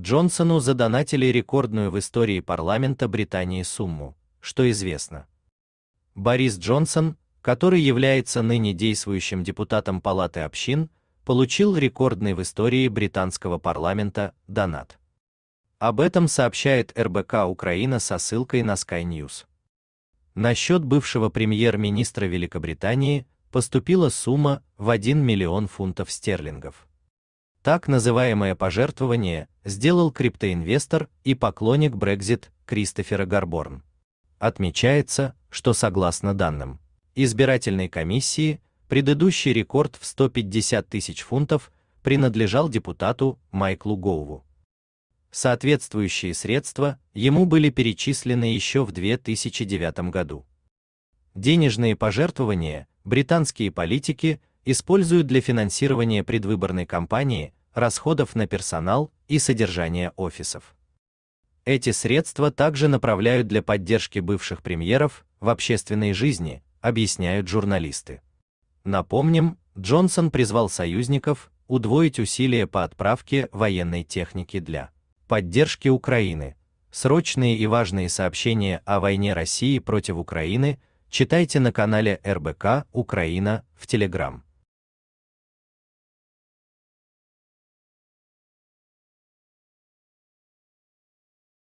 Джонсону задонатили рекордную в истории парламента Британии сумму, что известно. Борис Джонсон, который является ныне действующим депутатом Палаты общин, получил рекордный в истории британского парламента донат. Об этом сообщает РБК Украина со ссылкой на Sky News. На счет бывшего премьер-министра Великобритании поступила сумма в 1 миллион фунтов стерлингов. Так называемое пожертвование сделал криптоинвестор и поклонник Brexit Кристофера Гарборн. Отмечается, что согласно данным избирательной комиссии, предыдущий рекорд в 150 тысяч фунтов принадлежал депутату Майклу Гоуву. Соответствующие средства ему были перечислены еще в 2009 году. Денежные пожертвования британские политики используют для финансирования предвыборной кампании, расходов на персонал и содержания офисов. Эти средства также направляют для поддержки бывших премьеров в общественной жизни, объясняют журналисты. Напомним, Джонсон призвал союзников удвоить усилия по отправке военной техники для поддержки Украины. Срочные и важные сообщения о войне России против Украины читайте на канале РБК Украина в Телеграм.